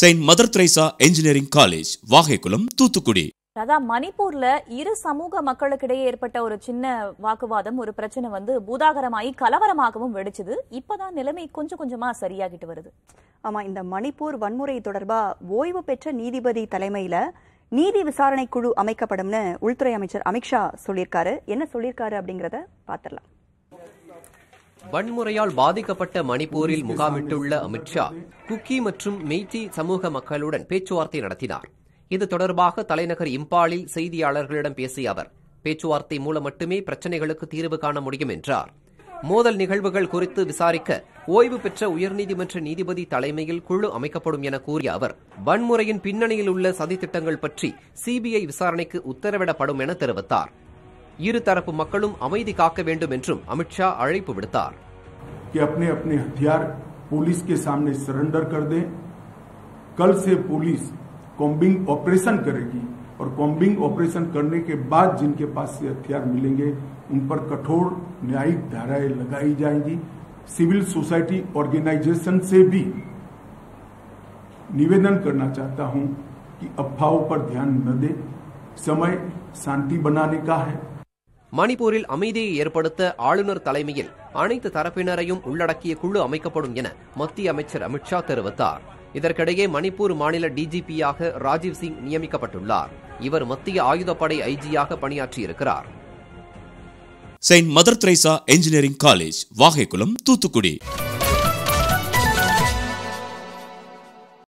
Saint mother Teresa engineering college Vagaikulam Thoothukudi அதான் மணிப்பூர்ல இரு சமூக மக்களுக்கிடையே ஏற்பட்ட ஒரு சின்ன வாக்குவாதம் ஒரு பிரச்சனை வந்து பூதாகரமாகி கலவரமாகவும் வெடிச்சது இப்பதான் நிலைமை கொஞ்சம் கொஞ்சமா சரியாகிட்டு வருது ஆமா இந்த மணிப்பூர் வன்முறை தொடர்பா ஓய்வு பெற்ற நீதிபதி தலைமையில நீதி விசாரணை குழு அமைக்கப்படும்னு உள்துறை அமைச்சர் அமித்ஷா சொல்லியிருக்காரு என்ன சொல்லியிருக்காரு அப்படிங்கிறத பாத்திரலாம் வன்முறையால் பாதிக்கப்பட்ட மணிப்பூரில் முகாமிட்டுள்ள அமித்ஷா குக்கி மற்றும் மெய்தி சமூக மக்களுடன் பேச்சுவார்த்தை நடத்தினார் இது தொடர்பாக தலைநகர் இம்பாலில் செய்தியாளர்களிடம் பேசிய அவர் பேச்சுவார்த்தை மூலம் மட்டுமே பிரச்சினைகளுக்கு தீர்வு காண முடியும் என்றார் மோதல் நிகழ்வுகள் குறித்து விசாரிக்க ஓய்வு பெற்ற உயர்நீதிமன்ற நீதிபதி தலைமையில் குழு அமைக்கப்படும் என கூறிய அவர் வன்முறையின் பின்னணியில் உள்ள சதித்திட்டங்கள் பற்றி சிபிஐ விசாரணைக்கு உத்தரவிடப்படும் என தெரிவித்தார் இருதரப்பு மக்களும் அமைதி காக்க வேண்டும் என்றும் அமித் ஷா அழைப்பு விடுத்தார் अपने अपने हथियार पुलिस के सामने सरेंडर कर दें कल से पुलिस कॉम्बिंग ऑपरेशन करेगी और कॉम्बिंग ऑपरेशन करने के बाद जिनके पास से हथियार मिलेंगे उन पर कठोर न्यायिक धाराएं लगाई जाएंगी सिविल सोसाइटी ऑर्गेनाइजेशन से भी निवेदन करना चाहता हूं कि अफवाहों पर ध्यान न दें समय शांति बनाने का है மணிப்பூரில் அமைதியை ஏற்படுத்த ஆளுநர் தலைமையில் அனைத்து தரப்பினரையும் உள்ளடக்கிய குழு அமைக்கப்படும் என மத்திய அமைச்சர் அமித்ஷா தெரிவித்தார் இதற்கிடையே மணிப்பூர் மாநில டிஜிபியாக ராஜீவ் சிங் நியமிக்கப்பட்டுள்ளார் இவர் மத்திய ஆயுதப்படை ஐஜியாக பணியாற்றியிருக்கிறார் saint mother Teresa engineering college Vagaikulam Thoothukudi